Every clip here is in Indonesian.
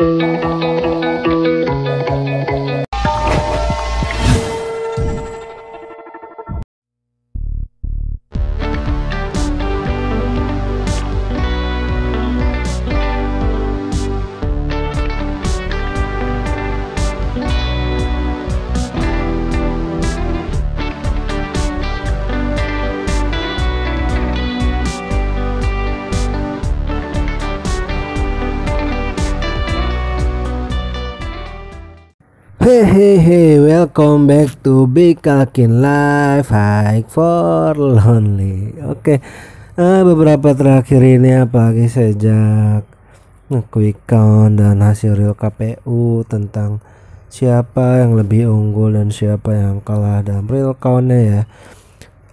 Música Hey hey hey, welcome back to Big Kalkin Life Hike for Lonely. Oke, okay. uh, eh, beberapa terakhir ini apalagi sejak quick count dan hasil real KPU tentang siapa yang lebih unggul dan siapa yang kalah dalam real countnya ya.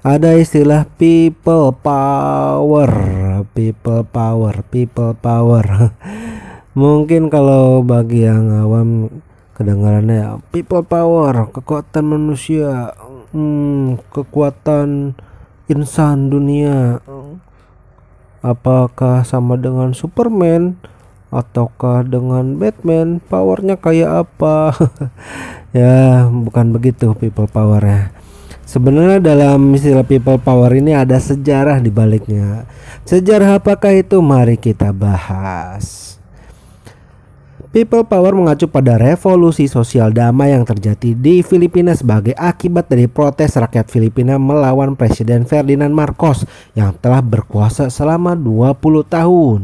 Ada istilah people power, people power, people power. Mungkin kalau bagi yang awam kedengarannya ya people power kekuatan manusia hmm, kekuatan insan dunia apakah sama dengan Superman ataukah dengan Batman powernya kayak apa ya bukan begitu people power ya Sebenarnya dalam istilah people power ini ada sejarah di baliknya. Sejarah apakah itu? Mari kita bahas. People power mengacu pada revolusi sosial damai yang terjadi di Filipina sebagai akibat dari protes rakyat Filipina melawan Presiden Ferdinand Marcos yang telah berkuasa selama 20 tahun.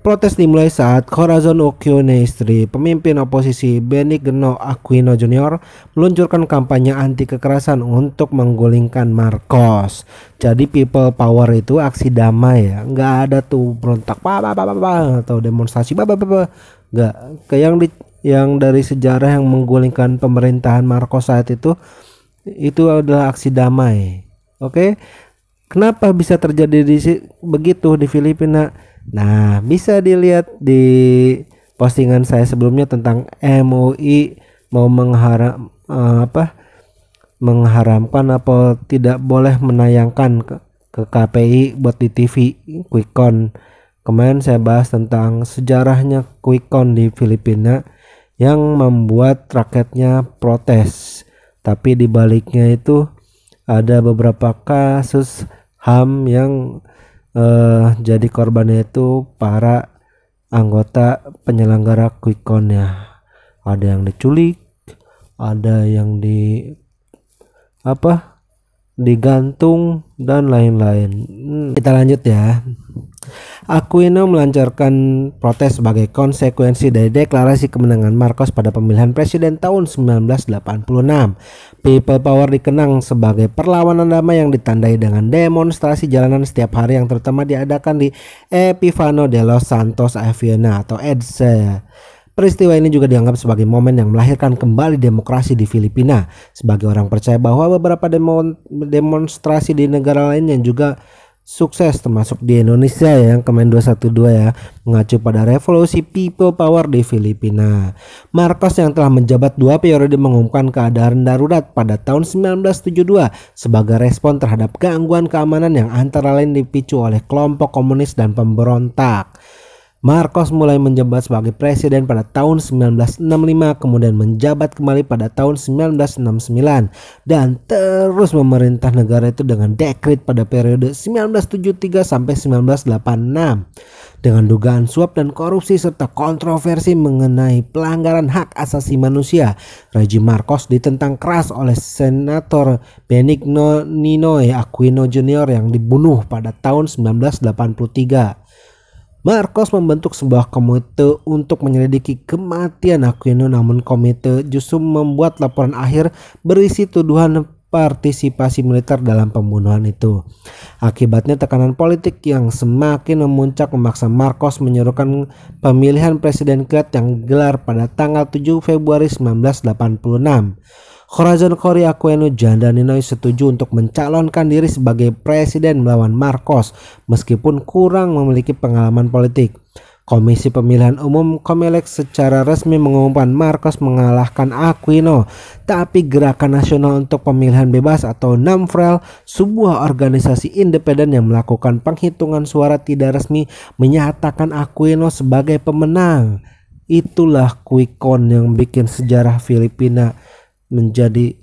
Protes dimulai saat Corazon Ocune istri pemimpin oposisi Benigno Aquino Jr. meluncurkan kampanye anti kekerasan untuk menggulingkan Marcos. Jadi people power itu aksi damai ya, nggak ada tuh berontak apa apa atau demonstrasi apa-apa. Enggak, ke yang di yang dari sejarah yang menggulingkan pemerintahan Marcos saat itu itu adalah aksi damai. Oke. Kenapa bisa terjadi di begitu di Filipina? Nah, bisa dilihat di postingan saya sebelumnya tentang MUI mau mengharap eh, apa? mengharamkan apa tidak boleh menayangkan ke, ke KPI buat di TV quick count Kemarin saya bahas tentang sejarahnya quick count di Filipina yang membuat rakyatnya protes. Tapi di baliknya itu ada beberapa kasus HAM yang eh, jadi korbannya itu para anggota penyelenggara quick count ya. Ada yang diculik, ada yang di apa digantung dan lain-lain. Hmm, kita lanjut ya. Aquino melancarkan protes sebagai konsekuensi dari deklarasi kemenangan Marcos pada pemilihan presiden tahun 1986. People Power dikenang sebagai perlawanan damai yang ditandai dengan demonstrasi jalanan setiap hari yang terutama diadakan di Epifano de los Santos Aviana atau Edsa. E. Peristiwa ini juga dianggap sebagai momen yang melahirkan kembali demokrasi di Filipina. Sebagai orang percaya bahwa beberapa demonstrasi di negara lain yang juga sukses termasuk di Indonesia ya yang Kemen 212 ya mengacu pada revolusi people power di Filipina. Marcos yang telah menjabat dua periode mengumumkan keadaan darurat pada tahun 1972 sebagai respon terhadap gangguan keamanan yang antara lain dipicu oleh kelompok komunis dan pemberontak. Marcos mulai menjabat sebagai presiden pada tahun 1965 kemudian menjabat kembali pada tahun 1969 dan terus memerintah negara itu dengan dekrit pada periode 1973 sampai 1986 dengan dugaan suap dan korupsi serta kontroversi mengenai pelanggaran hak asasi manusia. Rejim Marcos ditentang keras oleh senator Benigno Ninoy Aquino Jr yang dibunuh pada tahun 1983. Marcos membentuk sebuah komite untuk menyelidiki kematian Aquino namun komite justru membuat laporan akhir berisi tuduhan partisipasi militer dalam pembunuhan itu. Akibatnya tekanan politik yang semakin memuncak memaksa Marcos menyuruhkan pemilihan presiden kelak yang gelar pada tanggal 7 Februari 1986. Korea Aquino Janda Ninoy setuju untuk mencalonkan diri sebagai presiden melawan Marcos meskipun kurang memiliki pengalaman politik. Komisi Pemilihan Umum Komelek secara resmi mengumumkan Marcos mengalahkan Aquino, tapi Gerakan Nasional untuk Pemilihan Bebas atau NAMFREL, sebuah organisasi independen yang melakukan penghitungan suara tidak resmi, menyatakan Aquino sebagai pemenang. Itulah quick count yang bikin sejarah Filipina menjadi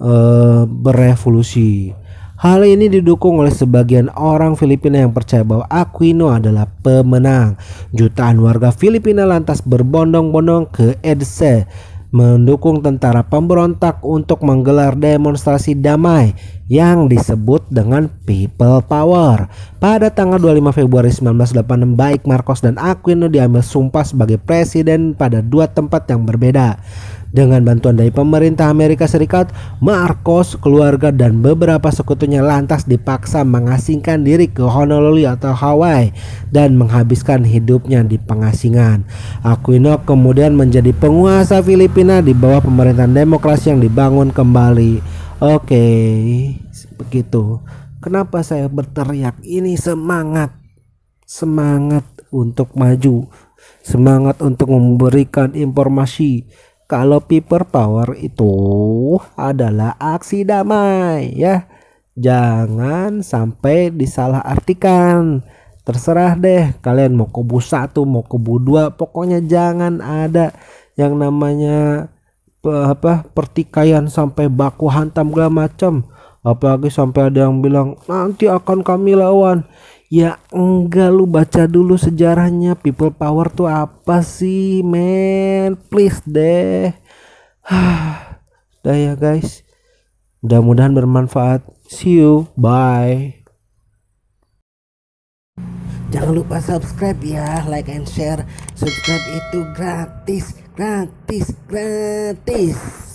eh, berevolusi. Hal ini didukung oleh sebagian orang Filipina yang percaya bahwa Aquino adalah pemenang. Jutaan warga Filipina lantas berbondong-bondong ke EDSE mendukung tentara pemberontak untuk menggelar demonstrasi damai yang disebut dengan People Power. Pada tanggal 25 Februari 1986, baik Marcos dan Aquino diambil sumpah sebagai presiden pada dua tempat yang berbeda. Dengan bantuan dari pemerintah Amerika Serikat, Marcos, keluarga dan beberapa sekutunya lantas dipaksa mengasingkan diri ke Honolulu atau Hawaii dan menghabiskan hidupnya di pengasingan. Aquino kemudian menjadi penguasa Filipina di bawah pemerintahan demokrasi yang dibangun kembali. Oke, begitu. Kenapa saya berteriak? Ini semangat. Semangat untuk maju, semangat untuk memberikan informasi kalau paper power itu adalah aksi damai ya jangan sampai disalahartikan terserah deh kalian mau kubu satu mau kubu dua pokoknya jangan ada yang namanya apa pertikaian sampai baku hantam gak macam apalagi sampai ada yang bilang nanti akan kami lawan ya enggak lu baca dulu sejarahnya people power tuh apa sih man please deh udah ya guys mudah-mudahan bermanfaat see you bye jangan lupa subscribe ya like and share subscribe itu gratis gratis gratis